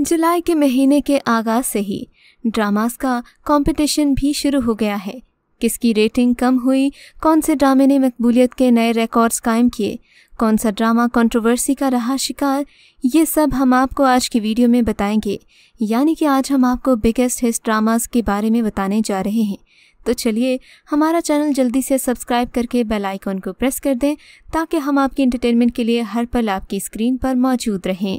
जुलाई के महीने के आगाज से ही ड्रामास का कंपटीशन भी शुरू हो गया है किसकी रेटिंग कम हुई कौन से ड्रामे ने मकबूलियत के नए रिकॉर्ड्स कायम किए कौन सा ड्रामा कंट्रोवर्सी का रहा शिकार ये सब हम आपको आज की वीडियो में बताएंगे यानी कि आज हम आपको बिगेस्ट हिस्ट ड्रामास के बारे में बताने जा रहे हैं तो चलिए हमारा चैनल जल्दी से सब्सक्राइब करके बेल आइकॉन को प्रेस कर दें ताकि हम आपके इंटरटेनमेंट के लिए हर पल आपकी स्क्रीन पर मौजूद रहें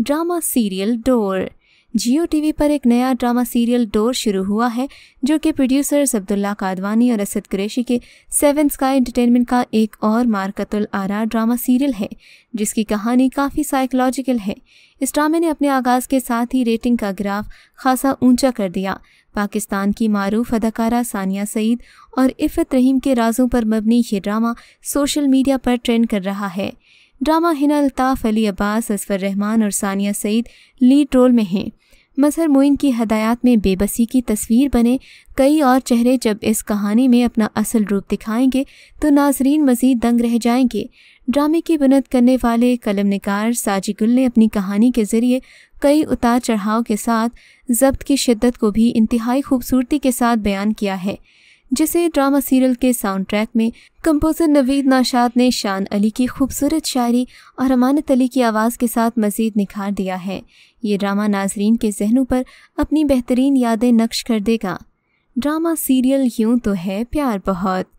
drama serial Dour Geo TV पर एक नया ड्रामा सीरियल डोर शुरू हुआ है जो कि प्रोड्यूसर्स अब्दुल्ला कादवानी और असद कुरैशी के सेवन स्काई एंटरटेनमेंट का एक और मारकतुल आरा ड्रामा सीरियल है जिसकी कहानी काफ़ी साइकोलॉजिकल है इस ड्रामे ने अपने आगाज़ के साथ ही रेटिंग का ग्राफ खासा ऊंचा कर दिया पाकिस्तान की मरूफ अदाकारा सानिया सईद और इफ़त रहीम के राजों पर मबनी ये ड्रामा सोशल मीडिया पर ट्रेंड कर रहा है ड्रामा हिना अल्ताफ़ अली अब्बास असफर रहमान और सानिया सईद लीड रोल में हैं मजहर मोइन की हदायत में बेबसी की तस्वीर बने कई और चेहरे जब इस कहानी में अपना असल रूप दिखाएंगे तो नाजरीन मज़ीद दंग रह जाएंगे ड्रामे की बुनद करने वाले कलम नगार गुल ने अपनी कहानी के ज़रिए कई उतार चढ़ाव के साथ जब्त की शिद्दत को भी इंतहाई खूबसूरती के साथ बयान किया है जिसे ड्रामा सीरियल के साउंड ट्रैक में कंपोजर नवीद नाशाद ने शान अली की खूबसूरत शायरी और अमानत अली की आवाज़ के साथ मज़ीद निखार दिया है ये ड्रामा नाजरीन के जहनों पर अपनी बेहतरीन यादें नक्श कर देगा ड्रामा सीरियल यूं तो है प्यार बहुत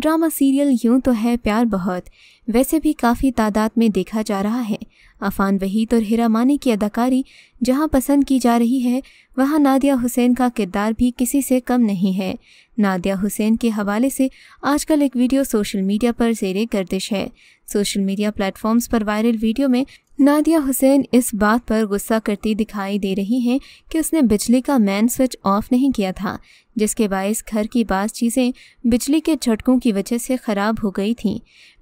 ड्रामा सीरियल यूं तो है प्यार बहुत वैसे भी काफ़ी तादाद में देखा जा रहा है अफान वहीद और हिरा मानी की अदाकारी जहां पसंद की जा रही है वहां नादिया हुसैन का किरदार भी किसी से कम नहीं है नादिया हुसैन के हवाले से आजकल एक वीडियो सोशल मीडिया पर जेर गर्दिश है सोशल मीडिया प्लेटफॉर्म्स पर वायरल वीडियो में नादिया हुसैन इस बात पर गुस्सा करती दिखाई दे रही हैं कि उसने बिजली का मैन स्विच ऑफ नहीं किया था जिसके बायस घर की बास चीज़ें बिजली के झटकों की वजह से ख़राब हो गई थीं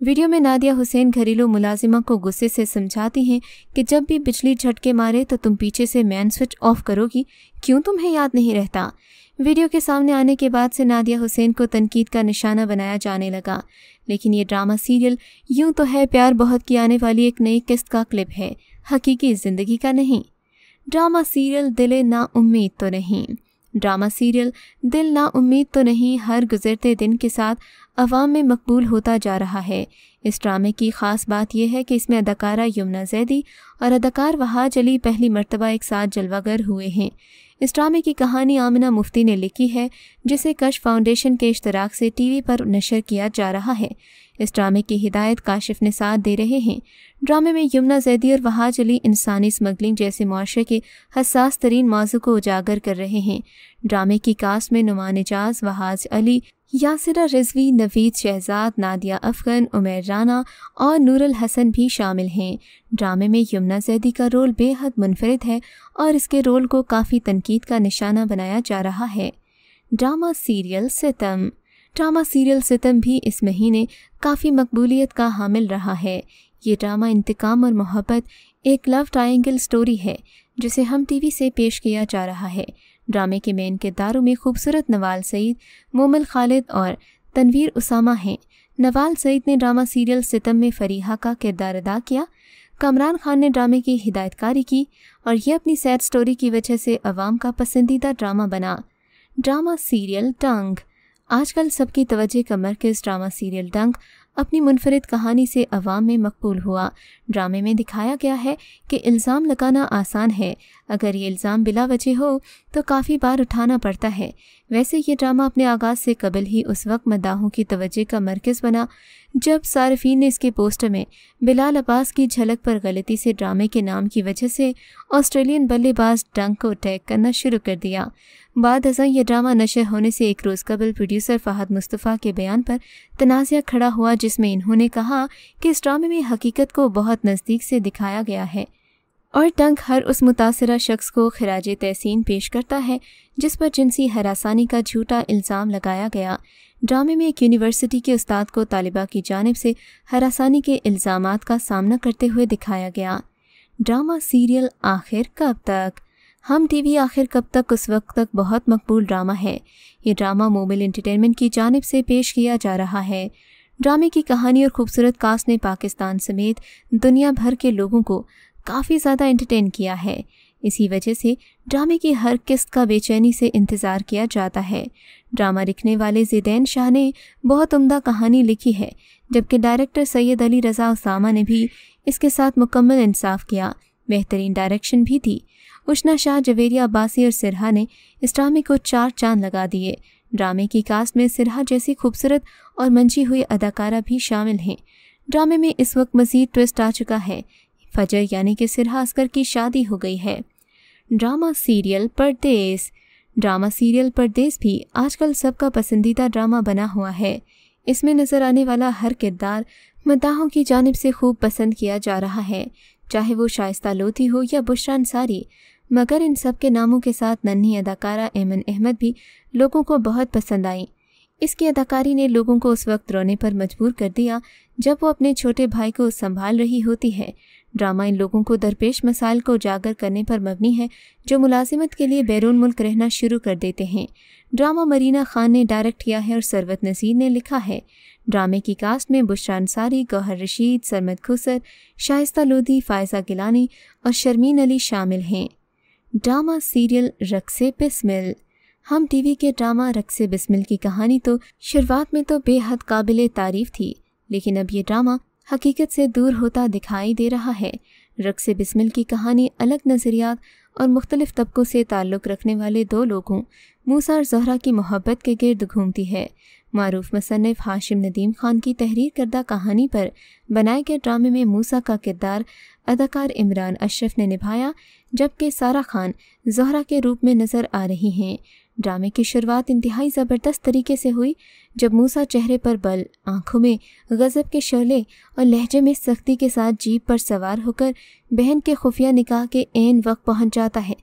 वीडियो में नादिया हुसैन घरेलू मुलाजिमा को गुस्से से समझाती हैं कि जब भी बिजली झटके मारे तो तुम पीछे से मैन स्विच ऑफ करोगी क्यों तुम्हें याद नहीं रहता वीडियो के सामने आने के बाद से नादिया हुसैन को तनकीद का निशाना बनाया जाने लगा लेकिन ये ड्रामा सीरियल यूं तो है प्यार बहुत की आने वाली एक नई किस्त का क्लिप है हकीकी ज़िंदगी का नहीं ड्रामा सीरियल दिल ना उम्मीद तो नहीं ड्रामा सीरियल दिल ना उम्मीद तो नहीं हर गुजरते दिन के साथ अवाम में मकबूल होता जा रहा है इस ड्रामे की ख़ास बात यह है कि इसमें अदाकारा यमुना जैदी और अदाकार वहाज अली पहली मरतबा एक साथ जलवागर हुए हैं इस ड्रामे की कहानी आमिना मुफ्ती ने लिखी है जिसे कश फाउंडेशन के इश्तराक से टीवी पर नशर किया जा रहा है इस ड्रामे की हिदायत काशिफ ने साथ दे रहे हैं ड्रामे में यमुना जैदी और वहाज अली इंसानी स्मगलिंग जैसे माशरे के हसास तरीन मौजू को उजागर कर रहे हैं ड्रामे की कास्ट में नुमा एजाज वहाज अली यासिरा रिजवी नवीद शहजाद नादिया अफगन उमेर राना और नूरल हसन भी शामिल हैं ड्रामे में यमुना जैदी का रोल बेहद मुनफरद है और इसके रोल को काफ़ी तनकीद का निशाना बनाया जा रहा है drama serial Sitam drama serial Sitam भी इस महीने काफ़ी मकबूलियत का हामिल रहा है ये ड्रामा इंतकाम और मोहब्बत एक लव ट्रायंगल स्टोरी है जिसे हम टीवी से पेश किया जा रहा है ड्रामे के मेन किरदारों में खूबसूरत नवाल सईद मोमल खालिद और तनवीर उसामा हैं नवाल सईद ने ड्रामा सीरियल सितम में फरीहा का किरदार अदा किया कमरान खान ने ड्रामे की हिदायतकारी की और यह अपनी सैड स्टोरी की वजह से अवाम का पसंदीदा ड्रामा बना ड्रामा सीरियल टंग आजकल सबकी तवज्जे का मरकज़ ड्रामा सीरियल डंक अपनी मुनफरद कहानी से अवाम में मकबूल हुआ ड्रामे में दिखाया गया है कि इल्ज़ाम लगाना आसान है अगर ये इल्ज़ाम बिला वजह हो तो काफ़ी बार उठाना पड़ता है वैसे ये ड्रामा अपने आगाज़ से कबल ही उस वक्त मदाहों की तवज्जो का मरकज़ बना जब सार्फिन ने इसके पोस्टर में बिलाल अब्बास की झलक पर गलती से ड्रामे के नाम की वजह से ऑस्ट्रेलियन बल्लेबाज डंक को अटैक करना शुरू कर दिया बाद हजा यह ड्रामा नशे होने से एक रोज़ कबल प्रोड्यूसर फ़ाहद मुस्तफ़ा के बयान पर तनाज़ खड़ा हुआ जिसमें इन्होंने कहा कि इस ड्रामे में हकीकत को बहुत नज़दीक से दिखाया गया है और टंक हर उस मुतासर शख्स को खराज तहसीन पेश करता है जिस पर जिनसी हरासानी का झूठा इल्ज़ाम लगाया गया ड्रामे में एक यूनिवर्सिटी के उस्ताद को तालिबा की जानब से हरासानी के इल्ज़ाम का सामना करते हुए दिखाया गया ड्रामा सीरियल आखिर कब तक हम टीवी आखिर कब तक उस वक्त तक बहुत मकबूल ड्रामा है ये ड्रामा मोबाइल इंटरटेनमेंट की जानब से पेश किया जा रहा है ड्रामे की कहानी और खूबसूरत कास्ट ने पाकिस्तान समेत दुनिया भर के लोगों को काफ़ी ज़्यादा एंटरटेन किया है इसी वजह से ड्रामे की हर किस्त का बेचैनी से इंतज़ार किया जाता है ड्रामा लिखने वाले जिदैन शाह ने बहुत उम्दा कहानी लिखी है जबकि डायरेक्टर सैयद अली रज़ा उसामा ने भी इसके साथ मुकम्मल इंसाफ किया बेहतरीन डायरेक्शन भी थी उष्णा शाह जवेरिया अब्बासी और सिरहा ने इस ड्रामे को चार चांद लगा दिए ड्रामे की कास्ट में सिरहा जैसी खूबसूरत और मंची हुई अदाकारा भी शामिल हैं ड्रामे में इस वक्त मज़ीद ट्विस्ट आ चुका है फजर यानी कि सिरहा की शादी हो गई है drama serial Pardes drama serial Pardes भी आजकल सबका पसंदीदा ड्रामा बना हुआ है इसमें नज़र आने वाला हर किरदार मदाहों की जानब से खूब पसंद किया जा रहा है चाहे वो शाइस्ता लोधी हो या बुशरा अंसारी मगर इन सब के नामों के साथ नन्ही अदाकारा एमन अहमद भी लोगों को बहुत पसंद आई इसकी अदाकारी ने लोगों को उस वक्त रोने पर मजबूर कर दिया जब वो अपने छोटे भाई को संभाल रही होती है ड्रामा इन लोगों को दरपेश मसाइल को उजागर करने पर मबनी है जो मुलाजिमत के लिए बैरून मुल्क रहना शुरू कर देते हैं ड्रामा मरीना खान ने डायरेक्ट किया है और सरवत नज़ीर ने लिखा है ड्रामे की कास्ट में बुशरा अंसारी गौहर रशीद सरमद खुसर शाइस्ता लोधी फायजा गिलानी और शर्मीन अली शामिल हैं ड्रामा सीरियल रक्से बिस्मिल हम टीवी के ड्रामा रक्से बिस्मिल की कहानी तो शुरुआत में तो बेहद काबिल तारीफ थी लेकिन अब ये ड्रामा हकीकत से दूर होता दिखाई दे रहा है रक्स बिस्मिल की कहानी अलग नज़रियात और मुख्तलिफ तबकों से ताल्लुक़ रखने वाले दो लोगों मूसा और जहरा की मोहब्बत के गिर्द घूमती है मरूफ मुसनफ़ हाशिम नदीम खान की तहरीर करदा कहानी पर बनाए गए ड्रामे में मूसा का किरदार अदाकार इमरान अशरफ ने निभाया जबकि सारा खान जहरा के रूप में नज़र आ रही हैं ड्रामे की शुरुआत इंतहाई ज़बरदस्त तरीके से हुई जब मूसा चेहरे पर बल आंखों में गज़ब के शोले और लहजे में सख्ती के साथ जीप पर सवार होकर बहन के खुफिया निकाह के एन वक्त पहुंच जाता है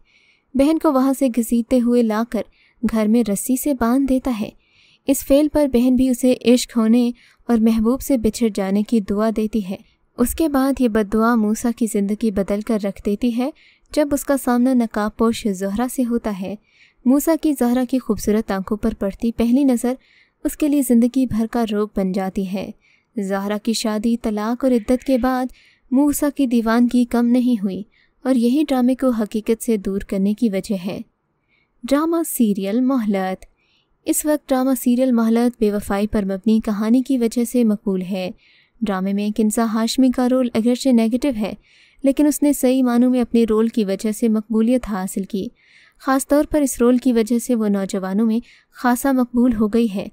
बहन को वहां से घसीटते हुए लाकर घर में रस्सी से बांध देता है इस फेल पर बहन भी उसे इश्क होने और महबूब से बिछड़ जाने की दुआ देती है उसके बाद ये बदुआ मूसा की ज़िंदगी बदल कर रख देती है जब उसका सामना नकाबपोश जहरा से होता है मूसा की जहरा की खूबसूरत आंखों पर पड़ती पहली नज़र उसके लिए ज़िंदगी भर का रोग बन जाती है जहरा की शादी तलाक और इद्दत के बाद मूसा की दीवानगी कम नहीं हुई और यही ड्रामे को हकीकत से दूर करने की वजह है ड्रामा सीरियल मोहलत इस वक्त ड्रामा सीरियल मोहलत बेवफाई पर मबनी कहानी की वजह से मकबूल है ड्रामे में किन्सा हाशमी का रोल अगरचे नेगेटिव है लेकिन उसने सही मानों में अपने रोल की वजह से मकबूलियत हासिल की ख़ास तौर पर इस रोल की वजह से वो नौजवानों में खासा मकबूल हो गई है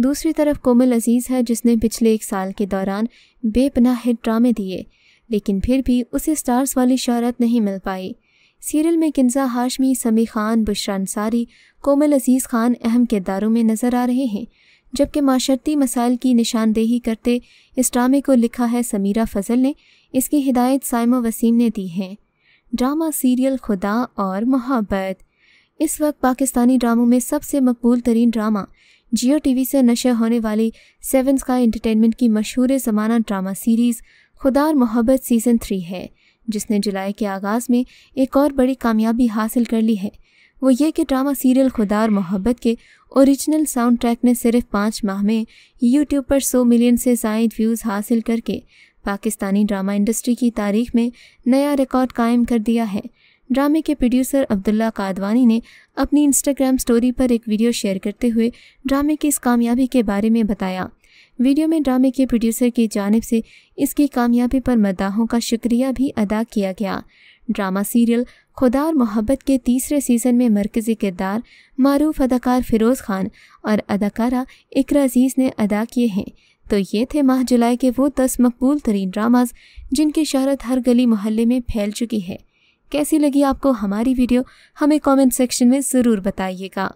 दूसरी तरफ कोमल अजीज़ है जिसने पिछले एक साल के दौरान बेपनाह हिट ड्रामे दिए लेकिन फिर भी उसे स्टार्स वाली शहरत नहीं मिल पाई सीरियल में किन्जा हाशमी समी खान बुशरा अंसारी कोमल अजीज़ खान अहम किरदारों में नज़र आ रहे हैं जबकि माशर्ती मसाइल की निशानदेही करते इस ड्रामे को लिखा है समीरा फजल ने इसकी हिदायत साइमा वसीम ने दी है ड्रामा सीरियल खुदा और मोहब्बत इस वक्त पाकिस्तानी ड्रामों में सबसे मकबूल तरीन ड्रामा जियो टीवी से नशर होने वाली सेवन स्काई एंटरटेनमेंट की मशहूर ज़माना ड्रामा सीरीज़ खुदा और मोहब्बत सीज़न थ्री है जिसने जुलाई के आगाज़ में एक और बड़ी कामयाबी हासिल कर ली है वो ये कि ड्रामा सीरियल खुदा और मोहब्बत के ओरिजिनल साउंड ट्रैक ने सिर्फ पाँच माह में यूट्यूब पर सौ मिलियन से जायद व्यूज़ हासिल करके पाकिस्तानी ड्रामा इंडस्ट्री की तारीख में नया रिकॉर्ड कायम कर दिया है ड्रामे के प्रोड्यूसर अब्दुल्ला कादवानी ने अपनी इंस्टाग्राम स्टोरी पर एक वीडियो शेयर करते हुए ड्रामे की इस कामयाबी के बारे में बताया वीडियो में ड्रामे के प्रोड्यूसर की जानब से इसकी कामयाबी पर मदाहों का शुक्रिया भी अदा किया गया ड्रामा सीरियल खुदा और मोहब्बत के तीसरे सीज़न में मरकज़ी किरदार मरूफ अदाकार फ़िरोज़ खान और अदाकारा इकरा अजीज़ ने अदा किए हैं तो ये थे माह जुलाई के वो दस मकबूल तरीन ड्रामाज जिनकी शहरत हर गली मोहल्ले में फैल चुकी है कैसी लगी आपको हमारी वीडियो हमें कमेंट सेक्शन में ज़रूर बताइएगा